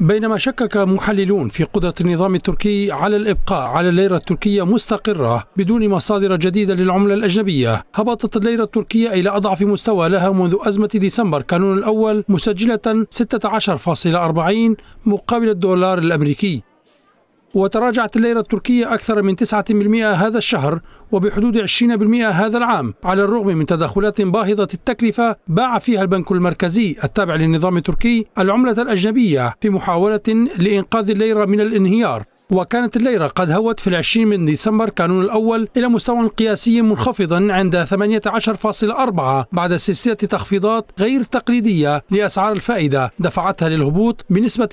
بينما شكك محللون في قدرة النظام التركي على الإبقاء على الليرة التركية مستقرة بدون مصادر جديدة للعملة الأجنبية هبطت الليرة التركية إلى أضعف مستوى لها منذ أزمة ديسمبر كانون الأول مسجلة 16.40 مقابل الدولار الأمريكي وتراجعت الليرة التركية أكثر من 9% هذا الشهر وبحدود 20% هذا العام على الرغم من تدخلات باهظة التكلفة باع فيها البنك المركزي التابع للنظام التركي العملة الأجنبية في محاولة لإنقاذ الليرة من الانهيار وكانت الليرة قد هوت في العشرين من ديسمبر كانون الأول إلى مستوى قياسي منخفض عند 18.4 بعد سلسلة تخفيضات غير تقليدية لأسعار الفائدة دفعتها للهبوط بنسبة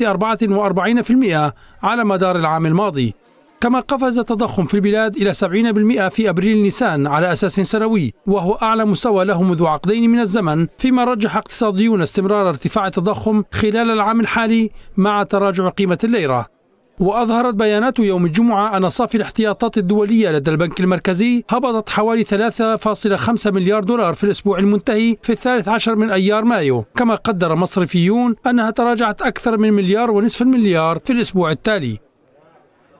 44% على مدار العام الماضي كما قفز التضخم في البلاد إلى 70% في أبريل نيسان على أساس سنوي وهو أعلى مستوى له منذ عقدين من الزمن فيما رجح اقتصاديون استمرار ارتفاع التضخم خلال العام الحالي مع تراجع قيمة الليرة وأظهرت بيانات يوم الجمعة أن صافي الاحتياطات الدولية لدى البنك المركزي هبطت حوالي 3.5 مليار دولار في الأسبوع المنتهي في الثالث عشر من أيار مايو كما قدر مصرفيون أنها تراجعت أكثر من مليار ونصف المليار في الأسبوع التالي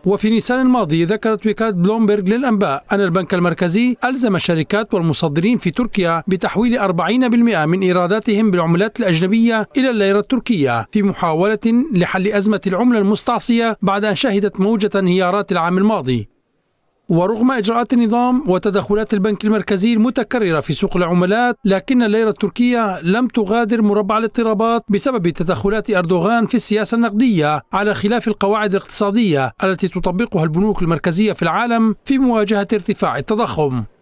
وفي نيسان الماضي ذكرت وكالة بلومبرغ للأنباء أن البنك المركزي ألزم الشركات والمصدرين في تركيا بتحويل 40% من إيراداتهم بالعملات الأجنبية إلى الليرة التركية في محاولة لحل أزمة العملة المستعصية بعد أن شهدت موجة انهيارات العام الماضي ورغم إجراءات النظام وتدخلات البنك المركزي المتكررة في سوق العملات لكن الليرة التركية لم تغادر مربع الاضطرابات بسبب تدخلات أردوغان في السياسة النقدية على خلاف القواعد الاقتصادية التي تطبقها البنوك المركزية في العالم في مواجهة ارتفاع التضخم